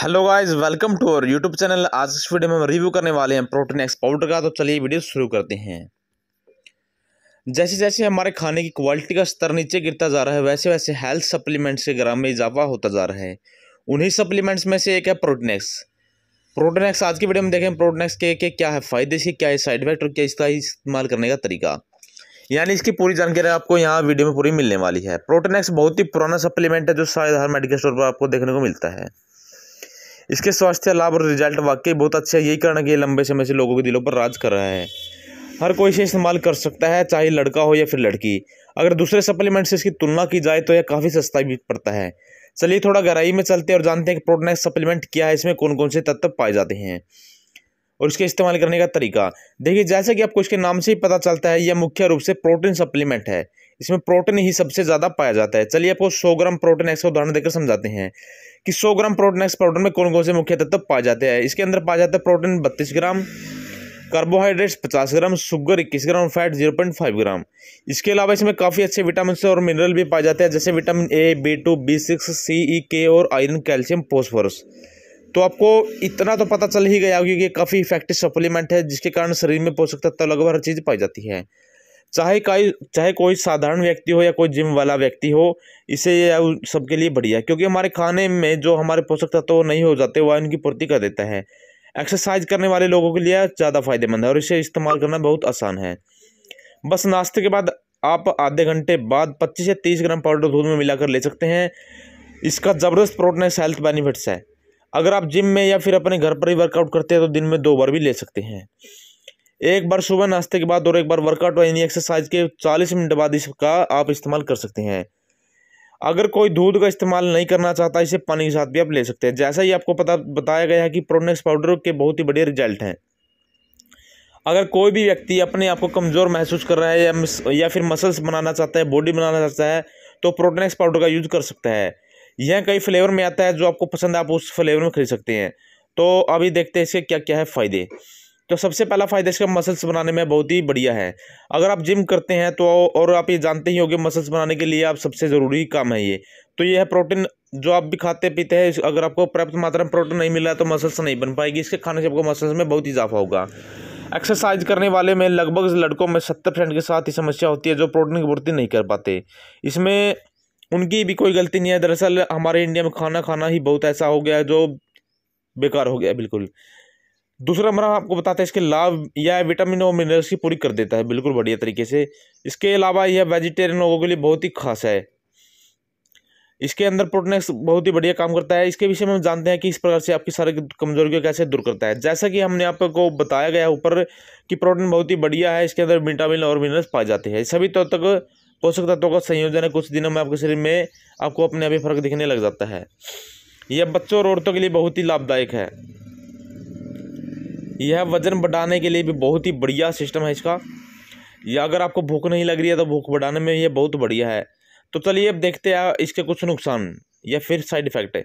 hello guys welcome to our YouTube channel आज इस video में हम रिव्यू करने वाले हैं प्रोटीन एक्स पाउडर का तो चलिए वीडियो शुरू करते हैं जैसे जैसे हमारे खाने की क्वालिटी का स्तर नीचे गिरता जा रहा है वैसे वैसे हेल्थ सप्लीमेंट्स के ग्राम में इजाफा होता जा रहा है उन्हीं सप्लीमेंट्स में से एक है प्रोटीन एक्स आज की वीडियो में देखें प्रोटीनेक्स के, के क्या है फ़ायदे से क्या है साइड इफेक्ट और क्या इसका इस्तेमाल करने का तरीका यानी इसकी पूरी जानकारी आपको यहाँ वीडियो में पूरी मिलने वाली है एक्स बहुत ही पुराना सप्लीमेंट है जो शायद हर मेडिकल स्टोर पर आपको देखने को मिलता है इसके स्वास्थ्य लाभ और रिजल्ट वाकई बहुत अच्छे है यही कारण है कि लंबे समय से लोगों के दिलों पर राज कर रहा है हर कोई इसे इस्तेमाल कर सकता है चाहे लड़का हो या फिर लड़की अगर दूसरे सप्लीमेंट से इसकी तुलना की जाए तो यह काफ़ी सस्ता भी पड़ता है चलिए थोड़ा गहराई में चलते हैं और जानते हैं कि प्रोटोनैक्स सप्लीमेंट क्या है इसमें कौन कौन से तत्व पाए जाते हैं और इसके इस्तेमाल करने का तरीका देखिए जैसे कि आपको इसके नाम से ही पता चलता है यह मुख्य रूप से प्रोटीन सप्लीमेंट है इसमें प्रोटीन ही सबसे ज़्यादा पाया जाता है चलिए आपको सौ ग्राम प्रोटीन एक्स का उदाहरण देकर समझाते हैं कि सौ ग्राम प्रोटीन एक्स प्रोटीन में कौन कौन से मुख्य तत्व पाए जाते हैं इसके अंदर पाया जाता है प्रोटीन बत्तीस ग्राम कार्बोहाइड्रेट्स पचास ग्राम शुगर इक्कीस gram fat zero point five gram इसके अलावा इसमें काफ़ी अच्छे विटामिन और मिनरल भी पाए जाते हैं जैसे vitamin A B two B six C E के और आयरन कैल्शियम फॉस्फोरस तो आपको इतना तो पता चल ही गया क्योंकि काफ़ी इफेक्टिव सप्लीमेंट है जिसके कारण शरीर में पोषक तत्व लगभग हर चीज़ पाई जाती है चाहे कोई चाहे कोई साधारण व्यक्ति हो या कोई जिम वाला व्यक्ति हो इसे सबके लिए बढ़िया है क्योंकि हमारे खाने में जो हमारे पोषक तत्व नहीं हो जाते वह इनकी पूर्ति कर देता है एक्सरसाइज करने वाले लोगों के लिए ज़्यादा फायदेमंद है और इसे इस्तेमाल करना बहुत आसान है बस नाश्ते के बाद आप आधे घंटे बाद 25 से 30 ग्राम पाउडर दूध में मिलाकर ले सकते हैं इसका ज़बरदस्त प्रोटनेस हेल्थ बेनिफिट्स है अगर आप जिम में या फिर अपने घर पर ही वर्कआउट करते हैं तो दिन में दो बार भी ले सकते हैं एक बार सुबह नाश्ते के बाद और एक बार वर्कआउट और यानी एक्सरसाइज के 40 मिनट बाद इसका आप इस्तेमाल कर सकते हैं अगर कोई दूध का इस्तेमाल नहीं करना चाहता इसे पानी के साथ भी आप ले सकते हैं जैसा ही आपको पता बताया गया है कि प्रोनेक्स पाउडर के बहुत ही बढ़िया रिजल्ट हैं अगर कोई भी व्यक्ति अपने आप को कमज़ोर महसूस कर रहा है या या फिर मसल्स बनाना चाहता है बॉडी बनाना चाहता है तो प्रोटेनेक्स पाउडर का यूज़ कर सकता है यह कई फ्लेवर में आता है जो आपको पसंद है आप उस फ्लेवर में खरीद सकते हैं तो अभी देखते हैं इसके क्या क्या है फ़ायदे तो सबसे पहला फ़ायदा इसका मसल्स बनाने में बहुत ही बढ़िया है अगर आप जिम करते हैं तो और आप ये जानते ही होंगे मसल्स बनाने के लिए आप सबसे ज़रूरी काम है ये तो ये है प्रोटीन जो आप भी खाते पीते हैं अगर आपको पर्याप्त मात्रा में प्रोटीन नहीं मिला तो मसल्स नहीं बन पाएगी इसके खाने से आपको मसल्स में बहुत इजाफा होगा एक्सरसाइज करने वाले में लगभग लड़कों में सत्तर परसेंट के साथ ही समस्या होती है जो प्रोटीन की पूर्ति नहीं कर पाते इसमें उनकी भी कोई गलती नहीं है दरअसल हमारे इंडिया में खाना खाना ही बहुत ऐसा हो गया है जो बेकार हो गया बिल्कुल दूसरा हमारा आपको बताते हैं इसके लाभ यह विटामिन और मिनरल्स की पूरी कर देता है बिल्कुल बढ़िया तरीके से इसके अलावा यह वेजिटेरियन लोगों के लिए बहुत ही खास है इसके अंदर प्रोटनेक्स बहुत ही बढ़िया काम करता है इसके विषय में हम जानते हैं कि इस प्रकार से आपकी सारी कमजोरियों कैसे दूर करता है जैसा कि हमने आपको बताया गया है ऊपर कि प्रोटीन बहुत ही बढ़िया है इसके अंदर विटामिन और मिनरल्स पाए जाते हैं सभी तौर तो तक पोषक तत्वों का संयोजन है कुछ दिनों में आपके शरीर में आपको अपने आप ही फर्क दिखने लग जाता है यह बच्चों और औरतों के लिए बहुत ही लाभदायक है यह वज़न बढ़ाने के लिए भी बहुत ही बढ़िया सिस्टम है इसका या अगर आपको भूख नहीं लग रही है तो भूख बढ़ाने में यह बहुत बढ़िया है तो चलिए अब देखते हैं इसके कुछ नुकसान या फिर साइड इफ़ेक्ट है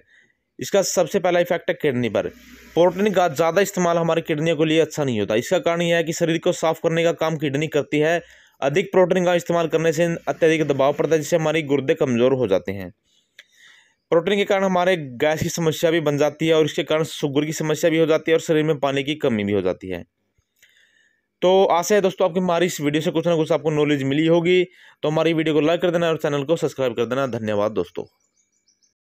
इसका सबसे पहला इफेक्ट है किडनी पर प्रोटीन का ज़्यादा इस्तेमाल हमारी किडनी के लिए अच्छा नहीं होता इसका कारण यह है कि शरीर को साफ करने का काम किडनी करती है अधिक प्रोटीन का इस्तेमाल करने से अत्यधिक दबाव पड़ता है जिससे हमारी गुर्दे कमज़ोर हो जाते हैं प्रोटीन के कारण हमारे गैस की समस्या भी बन जाती है और इसके कारण शुगर की समस्या भी हो जाती है और शरीर में पानी की कमी भी हो जाती है तो आशा है दोस्तों आपकी हमारी इस वीडियो से कुछ ना कुछ आपको नॉलेज मिली होगी तो हमारी वीडियो को लाइक कर देना और चैनल को सब्सक्राइब कर देना धन्यवाद दोस्तों